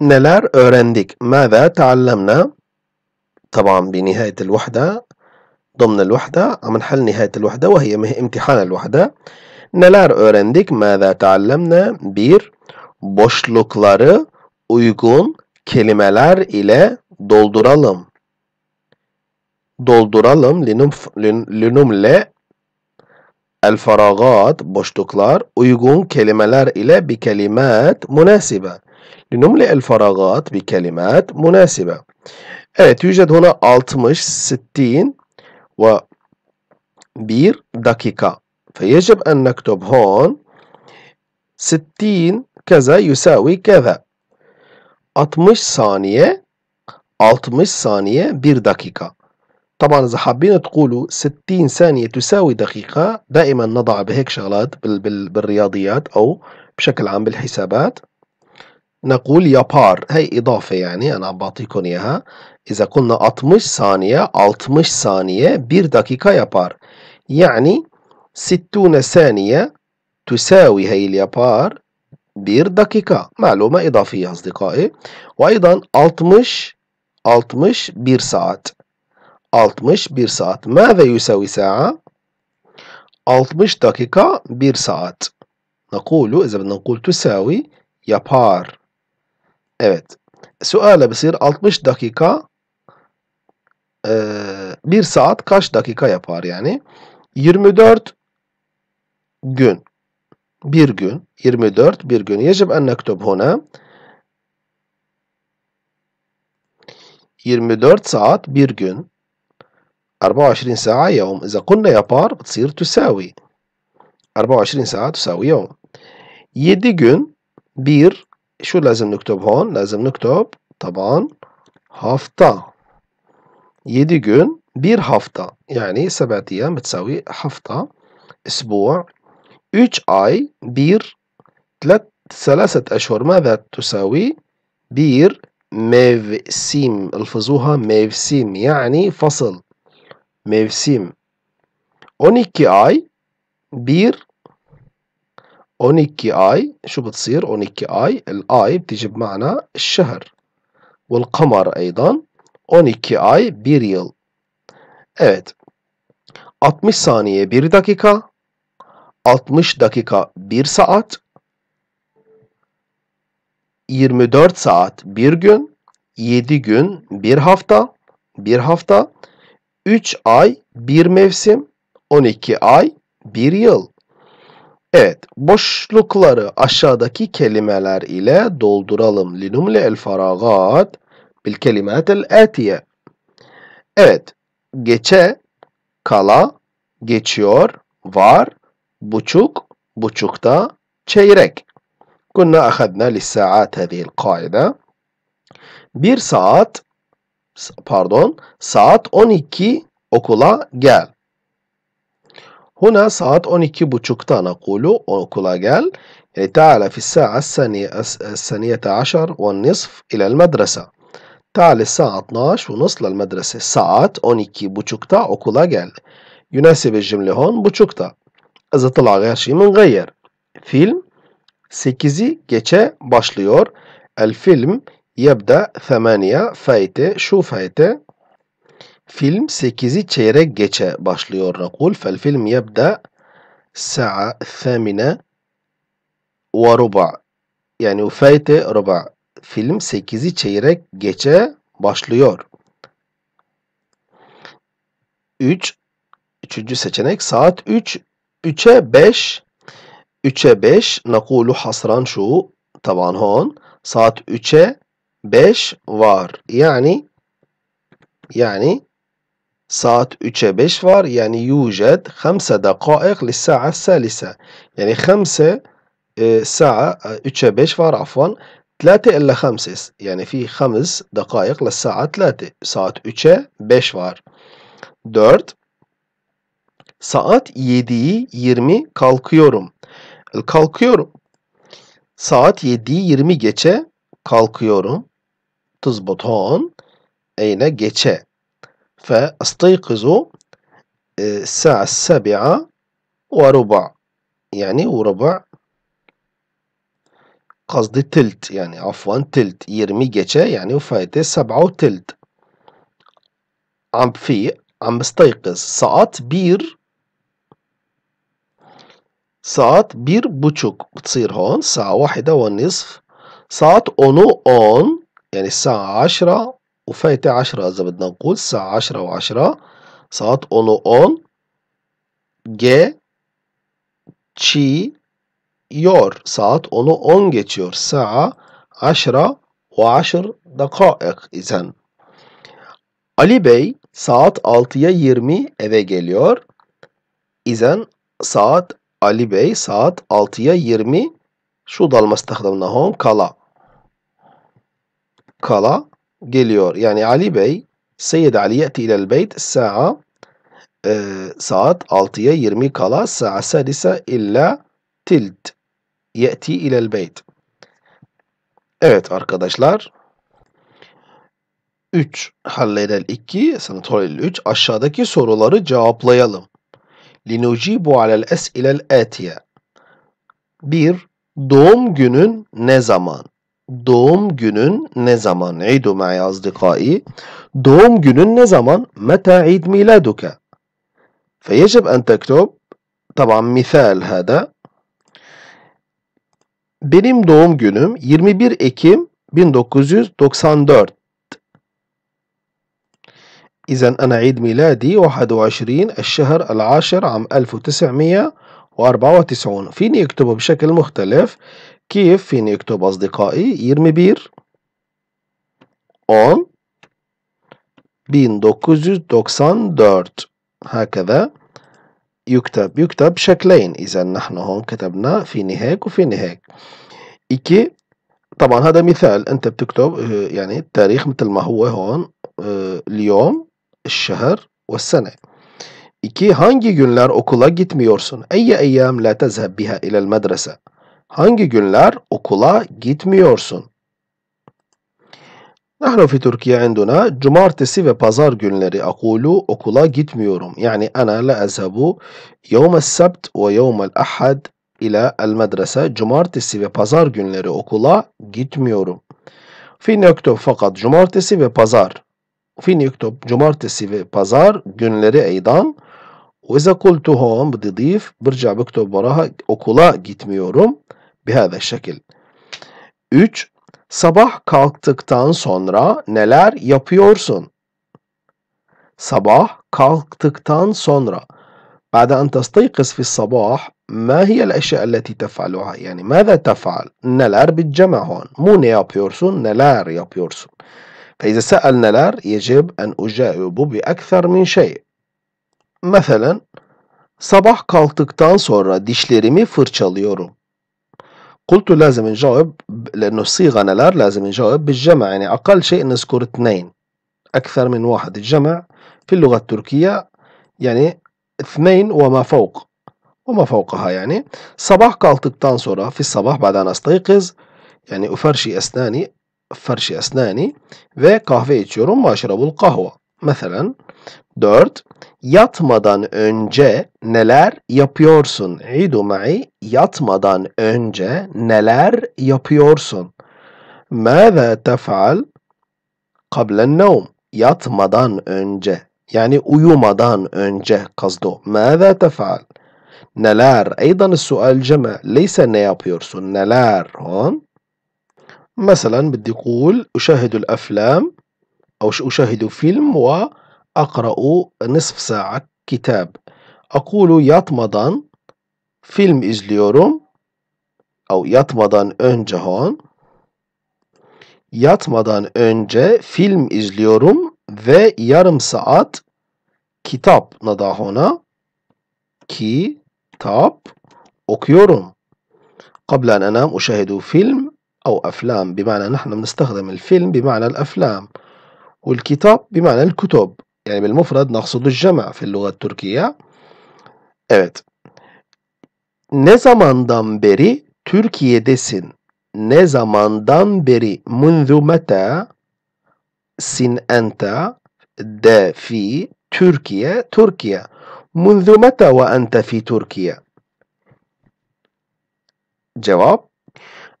neler öğrendik? Mâzâ taallamna? طبعا بنهاية الوحدة ضمن الوحدة عمل حل نهاية الوحدة وهي امتحان الوحدة neler öğrendik ماذا تعلمنا bir boşlukları uygun kelimeler ile dolduralım dolduralım linumle el faragat boşluklar uygun kelimeler ile bir kelimat münasibe لنملئ الفراغات بكلمات مناسبة Evet آه، يوجد هنا 60 ستين و بير دقيقة فيجب أن نكتب هون ستين كذا يساوي كذا 60 ثانية 60 ثانية بير دقيقة طبعا إذا حابين تقولوا 60 ثانية تساوي دقيقة دائما نضع بهيك شغلات بالرياضيات أو بشكل عام بالحسابات نقول yapar هي إضافة يعني أنا بعطيكم إياها إذا قلنا 60 ثانية 60 ثانية 1 دقيقة yapar يعني 60 ثانية تساوي هي اليابار 1 دقيقة معلومة إضافية أصدقائي وأيضا 60 60 1 ساعة 60 1 ساعة ماذا يساوي ساعة؟ 60 دقيقة 1 ساعة نقول إذا بدنا نقول تساوي يابار Evet. Suale bısir 60 dakika e, 1 saat kaç dakika yapar yani? 24 gün. Bir gün. 24 bir gün. Yecib en nektub huna. 24 saat bir gün. 24 saat يوم إذا قلنا يابار بتصير تساوي 24 ساعة تساوي يوم 7 gün bir شو لازم نكتب هون؟ لازم نكتب طبعا هافتا يدي جون بير هافتا يعني سبعة أيام بتساوي هافتا أسبوع اتش اي بير ثلاثة أشهر ماذا تساوي؟ بير ميف سيم الفظوها ميف سيم يعني فصل ميف سيم اونيكي اي بير 12 اي شو بتصير 12 اي الاي بتجيب معنا الشهر والقمر ايضا 12 ay bir yıl. Evet. 60 saniye 1 dakika. 60 dakika 1 saat. 24 saat 1 gün. 7 gün 1 hafta. 1 hafta. 3 ay 1 mevsim. 12 ay 1 yıl. Evet, boşlukları aşağıdaki kelimeler ile dolduralım. el faragat. Bil الْفَرَغَاتِ بِالْكَلِمَاتِ etiye. Evet, geçe, kala, geçiyor, var, buçuk, buçukta, çeyrek. كُنَّا أَخَدْنَا لِلسَّاعَاتِ هَذِهِ الْقَائِدَ Bir saat, pardon, saat 12 okula gel. Huna saat 12.30'da نقول okula gel. تعال في الساعة الثانية الثانية عشر والنصف إلى المدرسة. تعال الساعة 12 ونصف للمدرسة. ساعات 12.30'da okula gel. يناسب الجملة هون buçukta. إذا طلع غير شيء بنغير. فيلم 8'i geçe başlıyor. الفيلم يبدأ ثمانية فايتة شو فايتة Film 8'i çeyrek geçe başlıyor Rakul. Fel film yebda sa'a thamine ve ruba. Yani ufayte ruba. Film 8'i çeyrek geçe başlıyor. 3 Üçüncü seçenek saat 3 3'e 5 3'e 5 nakulu hasran şu taban hon saat 3'e 5 var. Yani yani Saat 3'e 5 var. Yani yujed 5 dakikaik lissa'a salise. Yani 5 e, sa'a 3'e 5 var afwan. 3 ile 5 Yani في 5 دقائق للساعة 3 saat 3'e 5 var. 4 saat 7'yi 20 kalkıyorum. Kalkıyorum. Saat 7'yi 20 geçe kalkıyorum. Tızboton eyne geçe. فأستيقظ آه، الساعة السابعة وربع يعني وربع قصدي تلت يعني عفوا تلت يرمي geçe يعني وفايتة سبعة وتلت عم في عم بستيقظ ساعات بير ساعات بير بوتشوك بتصير هون ساعة واحدة ونصف ساعات اونو اون يعني الساعة عشرة وفايتة 10. إذا بدنا نقول الساعة عشرة وعشرة صارت أولو أول ge yor Saat onu 10 geçiyor. Sa'a aşra ve aşır dakaik izen. Ali Bey saat 6'ya 20 eve geliyor. İzen saat Ali Bey saat 6'ya 20 şu dal mastahlamnahon kala. Kala geliyor. Yani Ali Bey, Seyyid Ali yeti ilel beyt sa'a e, saat 6'ya 20 kala sa'a sadisa illa tilt yeti ilel beyt. Evet arkadaşlar. 3 halledel 2 sanatoril 3 aşağıdaki soruları cevaplayalım. Linucibu alel es'ilel etiye. 1. Doğum günün ne zaman? doğum günün ne zaman? İdu ma'i azdikai. Doğum günün ne zaman? Meta id miladuka. فيجب أن تكتب طبعا مثال هذا benim doğum günüm 21 Ekim 1994 إذا أنا عيد ميلادي 21 الشهر العاشر عام 1994 فيني أكتبه بشكل مختلف كيف فين اكتب أصدقائي 21 10 1994 هكذا يكتب يكتب شكلين إذا نحن هون كتبنا فيني هيك وفيني هيك 2 طبعا هذا مثال أنت بتكتب يعني التاريخ مثل ما هو هون اليوم الشهر والسنة 2 hangi günler okula gitmiyorsun? أي أيام لا تذهب بها إلى المدرسة؟ Hangi günler okula gitmiyorsun? Nahnu fi Türkiye induna cumartesi ve pazar günleri akulu okula gitmiyorum. Yani ana la ezhebu yevmes sebt ve yevmel ahad ila el medrese. Cumartesi ve pazar günleri okula gitmiyorum. Fi nektub fakat cumartesi ve pazar. Fi nektub cumartesi ve pazar günleri eydan. Ve kultuhum bididif. Birca bektub okula gitmiyorum bihada şekil. 3. Sabah kalktıktan sonra neler yapıyorsun? Sabah kalktıktan sonra بعد أن تستيقظ في الصباح ما هي الأشياء التي تفعلها يعني ماذا تفعل نلار بالجمع هون مو نيابيورسون نلار يابيورسون فإذا سأل نلار يجب أن أجاوب بأكثر من شيء مثلا sabah kalktıktan sonra dişlerimi fırçalıyorum قلت لازم نجاوب لأنه الصيغة نلار لازم نجاوب بالجمع يعني أقل شيء نذكر اثنين أكثر من واحد الجمع في اللغة التركية يعني اثنين وما فوق وما فوقها يعني صباح قالت صورة في الصباح بعد أن أستيقظ يعني أفرشي أسناني أفرشي أسناني ve kahve içiyorum ve القهوة مثلا دورت yatmadan önce neler yapıyorsun? İdu ma'i yatmadan önce neler yapıyorsun? Mâzâ tef'al kablen nevm yatmadan önce yani uyumadan önce kazdo. Mâzâ tef'al neler? Eydan sual cema leyse ne yapıyorsun? Neler? Hon? مثلا بدي أقول أشاهد الأفلام أو أشاهد فيلم و أقرأ نصف ساعة كتاب أقول ياتمضان فيلم izliyorum أو ياتمضان أنجا هون فيلم önce film izliyorum ساعات كتاب saat هنا كي تاب أوكيوروم قبل أن أنام أشاهد فيلم أو أفلام بمعنى نحن بنستخدم الفيلم بمعنى الأفلام والكتاب بمعنى الكتب Yani mufrad, نقصد cema. في اللغة Türkiye. Evet. Ne zamandan beri Türkiye'desin? Ne zamandan beri منذ متى sin ente de fi Türkiye Türkiye. منذ متى وأنت في Türkiye. Cevap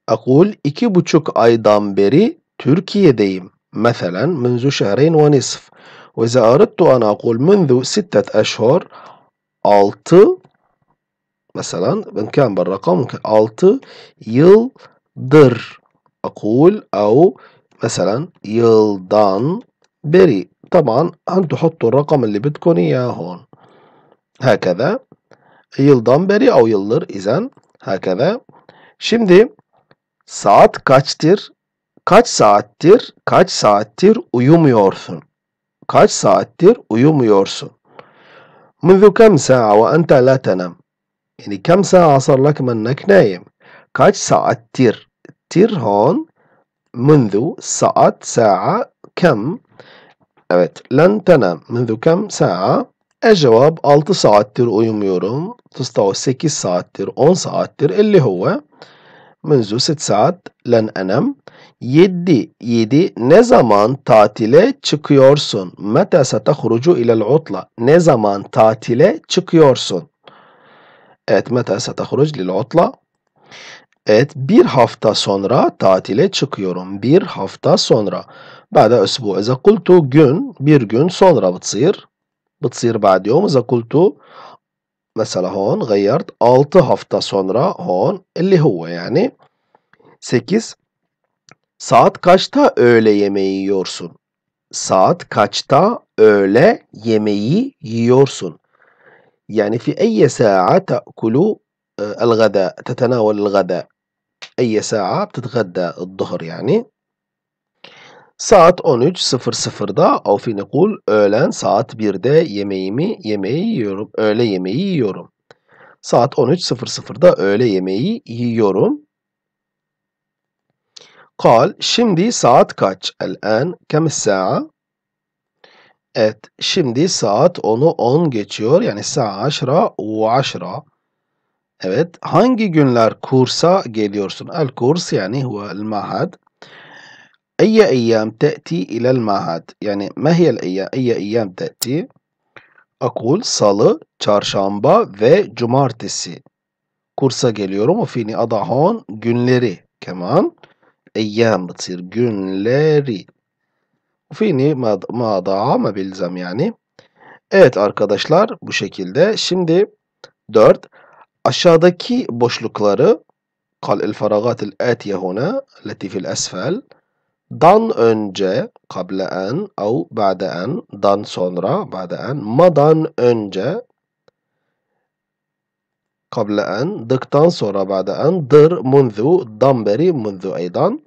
Akul iki buçuk aydan beri Türkiye'deyim. Mesela منذ شهرين ونصف. وإذا أردت أن أقول منذ ستة أشهر ألت مثلا من كان بالرقم ممكن ألت يلدر أقول أو مثلا يلدان بري طبعا أنتم حطوا الرقم اللي بدكم إياه هون هكذا يلدان بري أو يلدر إذا هكذا شمدي ساعت كاتشتر كاتش ساعتر كاتش ساعتر ويوم يورثن kaç saattir uyumuyorsun? منذ كم ساعة وأنت لا تنام؟ يعني كم ساعة صار لك منك نايم؟ كاج ساعة تير تير هون منذ ساعة ساعة كم Evet لن تنام منذ كم ساعة الجواب 6 saattir uyumuyorum تستوى 8 saattir 10 saattir اللي هو منذ 6 ساعات لن أنام 7 7 ne zaman tatile çıkıyorsun? Meta satahrucu ila'l utla? Ne zaman tatile çıkıyorsun? Evet, meta satahruc lil utla? Evet, bir hafta sonra tatile çıkıyorum. Bir hafta sonra. Ba'da ösbu. İza kultu gün, bir gün sonra bıtsir. Bıtsir ba'd yom. İza kultu mesela hon gayyart 6 hafta sonra hon اللي هو yani 8 Saat kaçta öğle yemeği yiyorsun? Saat kaçta öğle yemeği yiyorsun? Yani fi أي ساعة تأكل الغداء تتناول الغداء أي ساعة al الظهر yani Saat 13.00'da او في نقول öğlen saat 1'de yemeğimi yemeği yiyorum. Öğle yemeği yiyorum. Saat 13.00'da öğle yemeği yiyorum. قال şimdi saat kaç? الآن كم الساعة؟ Evet, şimdi saat 10'u 10 geçiyor. Yani saat 10 ve Evet, hangi günler kursa geliyorsun? El kurs yani el mahad. أي أيام تأتي إلى المعهد؟ يعني ما هي الأيام؟ أي أيام تأتي؟ أقول salı, çarşamba ve cumartesi. Kursa geliyorum. Fini adahon günleri. Keman. الأيام بتصير günleri. Fiini mada bilzem yani. Evet arkadaşlar bu şekilde. Şimdi 4. Aşağıdaki boşlukları kal el faragatil atiye huna leti fil esfel dan önce kable en av ba'de en dan sonra ba'de en madan önce kable en dıktan sonra ba'de en dır munzu dan beri munzu eydan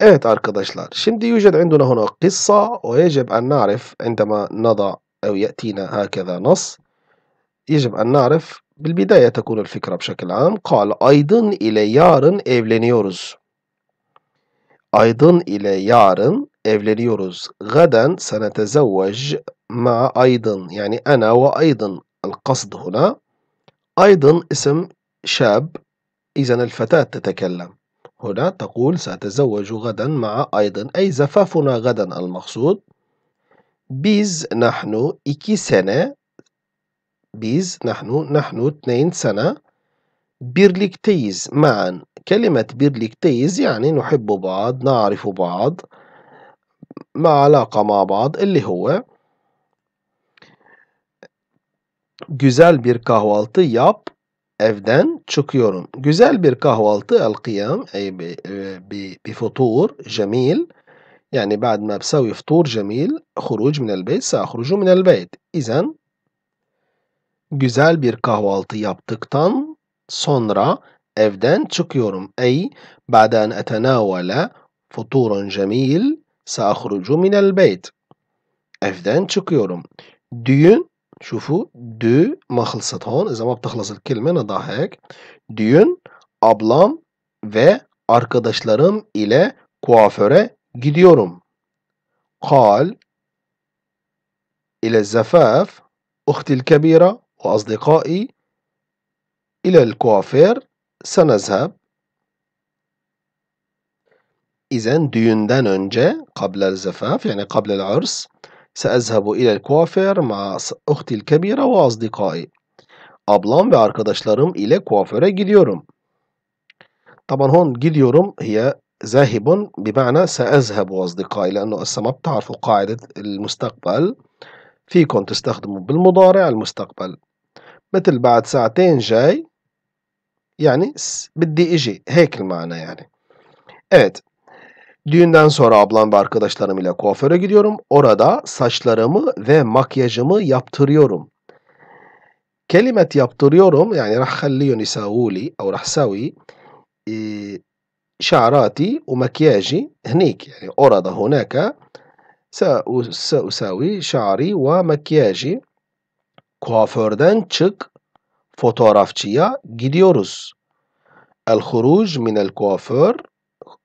Evet arkadaşlar şimdi يوجد عندنا هنا قصة ويجب أن نعرف عندما نضع أو يأتينا هكذا نص يجب أن نعرف بالبداية تكون الفكرة بشكل عام قال أيضا إلى يارن evleniyoruz أيضا إلى يارن evleniyoruz غدا سنتزوج مع أيضا يعني أنا وأيضا القصد هنا أيضا اسم شاب إذا الفتاة تتكلم هنا تقول سأتزوج غدا مع أيضا أي زفافنا غدا المقصود بيز نحن إكي سنة بيز نحن نحن اثنين سنة بيرليكتيز معا كلمة بيرليكتيز يعني نحب بعض نعرف بعض مع علاقة مع بعض اللي هو جزال بير كهوالتي ياب evden çıkıyorum. Güzel bir kahvaltı el kıyam ey bi, e, bi, bi futur cemil. يعني بعد ما بسوي فطور جميل خروج من البيت سأخرج من البيت. إذن güzel bir kahvaltı yaptıktan sonra evden çıkıyorum. أي بعد أن أتناول فطورا جميل سأخرج من البيت. Evden çıkıyorum. Düğün شوفوا دو ما خلصت هون إذا ما بتخلص الكلمة نضعها هيك ديون ablam ve arkadaşlarım ile kuaföre gidiyorum. Kal ile zafaf uhtil kebira ve azdikai ile el kuaför senezheb. İzen düğünden önce kablel zafaf yani kablel ars سأذهب إلى الكوافير مع أختي الكبيرة وأصدقائي. أبلان ve arkadaşlarım ile kuaföre gidiyorum. طبعا هون gidiyorum هي ذاهب بمعنى سأذهب وأصدقائي لأنه ما بتعرفوا قاعدة المستقبل فيكم تستخدموا بالمضارع المستقبل مثل بعد ساعتين جاي يعني بدي إجي هيك المعنى يعني إيت Düğünden sonra ablam ve arkadaşlarım ile kuaföre gidiyorum. Orada saçlarımı ve makyajımı yaptırıyorum. Kelimet yaptırıyorum yani rahalliyon isavuli او rahsavi e, şarati ve makyaji hnik yani orada hunaka sausavi şari ve makyaji kuaförden çık fotoğrafçıya gidiyoruz. El huruj minel kuaför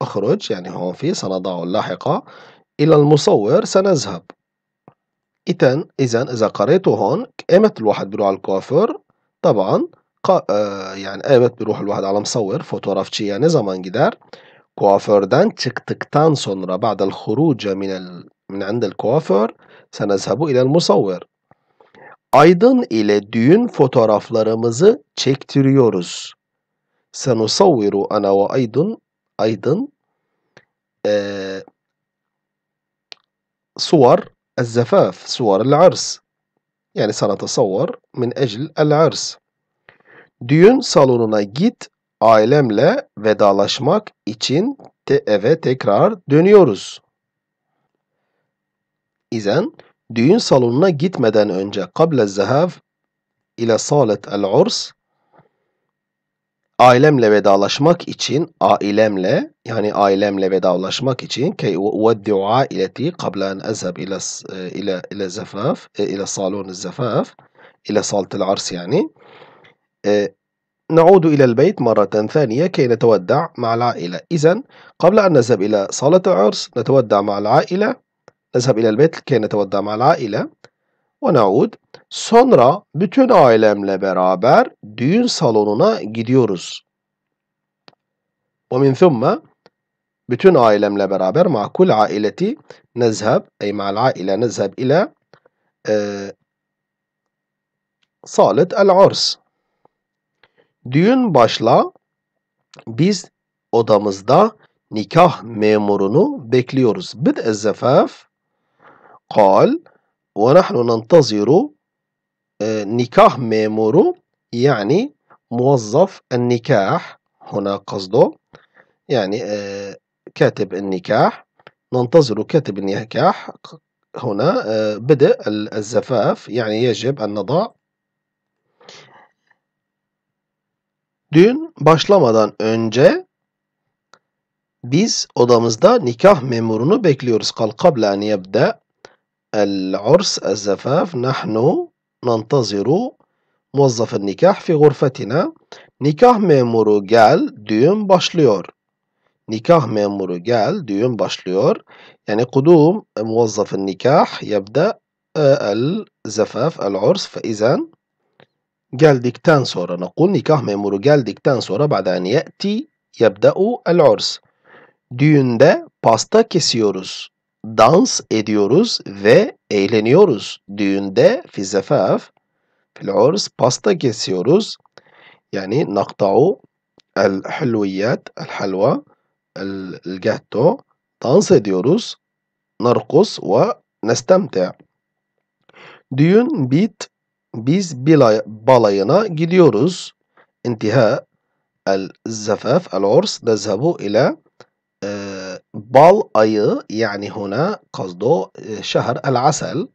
أخرج يعني هون في سنضع اللاحقة إلى المصور سنذهب إذن إذا إذا قريته هون قيمة الواحد بيروح على الكوافر طبعا قا... آه يعني قيمة بيروح الواحد على مصور فوتوغرافشي يعني زمان جدار كوافردان تكتكتان سنرا بعد الخروج من ال... من عند الكوافر سنذهب إلى المصور Aydın ile düğün fotoğraflarımızı çektiriyoruz. Senusavviru ana ve Aydın, Aydın آه صور الزفاف صور العرس yani sanatasavvar min ecl el arz. Düğün salonuna git ailemle vedalaşmak için te eve tekrar dönüyoruz. İzen düğün salonuna gitmeden önce kable zahav ile salet el urs ailemle vedalaşmak için ailemle yani ailemle vedalaşmak için key uveddi'u aileti qabla an azhab ila ila ila zafaf ila salon zafaf ila salat al ars yani نعود إلى البيت مرة ثانية كي نتودع مع العائلة إذا قبل أن نذهب إلى صالة العرس نتودع مع العائلة نذهب إلى البيت كي نتودع مع العائلة ونعود Sonra bütün ailemle beraber düğün salonuna gidiyoruz. ومن ثم bütün ailemle beraber makul aileti nezheb ey ma'al aile nezheb ile e, salet el ars. Düğün başla biz odamızda nikah memurunu bekliyoruz. Bid ezzefaf قال ونحن nahnu ee, nikah memuru yani muvazzaf en nikah هنا قصده يعني nikah, كاتب النكاح ننتظر كاتب النكاح هنا آه بدء الزفاف يعني يجب أن نضع Düğün başlamadan önce biz odamızda nikah memurunu bekliyoruz. Kal kabla an yebde el urs el zafaf nahnu ننتظر موظف النكاح في غرفتنا. Nikah memuru gel, düğün başlıyor. Nikah memuru gel, düğün başlıyor. Yani قدوم موظف النكاح يبدأ الزفاف العرس فإذا geldikten sonra نقول nikah memuru geldikten sonra بعد أن يأتي يبدأ العرس düğünde pasta kesiyoruz dans ediyoruz ve eğleniyoruz. Düğünde fizefaf, fil'urs pasta kesiyoruz. Yani nakta'u el hulviyat, el halva, el gatto dans ediyoruz. Narkus ve nestemte. Düğün bit biz balayına gidiyoruz. İntiha el zafaf el urs nezhebu ile bal ayı yani huna kazdo e, şehir el asel.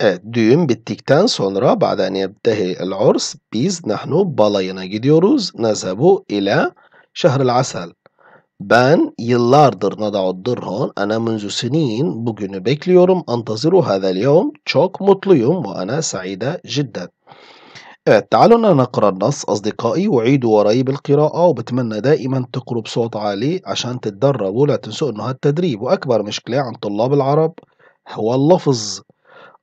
Evet düğün bittikten sonra ba'den yebtehi el urs biz nahnu balayına gidiyoruz. Nezebu ile şehir el asel. Ben yıllardır nada'ud dirhan ana منذ sinin bugünü bekliyorum. Antaziru hadel yevm çok mutluyum ve ana saide cidden. تعالوا نقرأ النص أصدقائي وعيدوا وراي بالقراءة وبتمنى دائما تقروا بصوت عالي عشان تتدربوا لا تنسوا إنه هالتدريب وأكبر مشكلة عند طلاب العرب هو اللفظ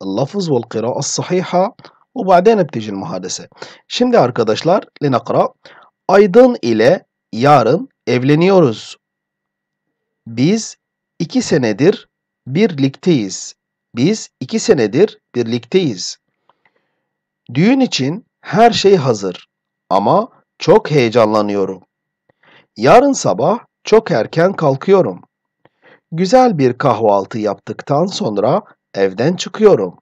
اللفظ والقراءة الصحيحة وبعدين بتيجي المhadise. Şimdi arkadaşlar linakra Aydın ile yarın evleniyoruz. Biz iki senedir birlikteyiz. Biz iki senedir birlikteyiz. Düğün için her şey hazır ama çok heyecanlanıyorum. Yarın sabah çok erken kalkıyorum. Güzel bir kahvaltı yaptıktan sonra evden çıkıyorum.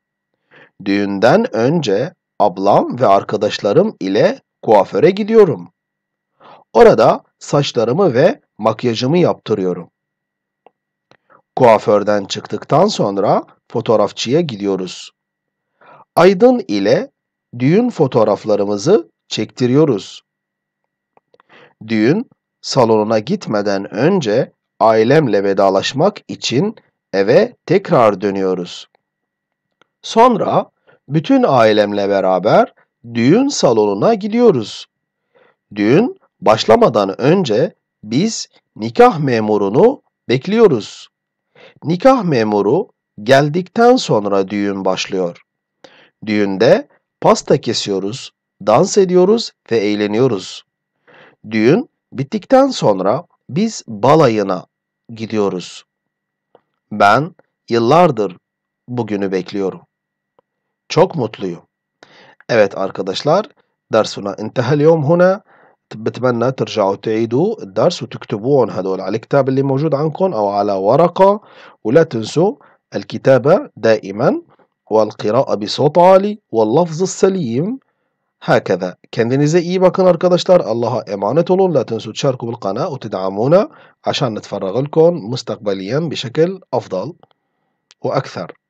Düğünden önce ablam ve arkadaşlarım ile kuaföre gidiyorum. Orada saçlarımı ve makyajımı yaptırıyorum. Kuaförden çıktıktan sonra fotoğrafçıya gidiyoruz. Aydın ile düğün fotoğraflarımızı çektiriyoruz. Düğün salonuna gitmeden önce ailemle vedalaşmak için eve tekrar dönüyoruz. Sonra bütün ailemle beraber düğün salonuna gidiyoruz. Düğün başlamadan önce biz nikah memurunu bekliyoruz. Nikah memuru geldikten sonra düğün başlıyor. Düğünde pasta kesiyoruz, dans ediyoruz ve eğleniyoruz. Düğün bittikten sonra biz balayına gidiyoruz. Ben yıllardır bugünü bekliyorum. Çok mutluyum. Evet arkadaşlar, dersuna intihal yom huna. بتمنى ترجعوا تعيدوا الدرس وتكتبوهم هدول على الكتاب اللي موجود عندكم أو على ورقة ولا تنسوا الكتابة دائما والقراءة بصوت عالي واللفظ السليم هكذا kendinize iyi bakın arkadaşlar. Allah'a emanet olun. لا تنسوا تشاركوا بالقناة وتدعمونا عشان نتفرغ لكم مستقبليا بشكل أفضل وأكثر.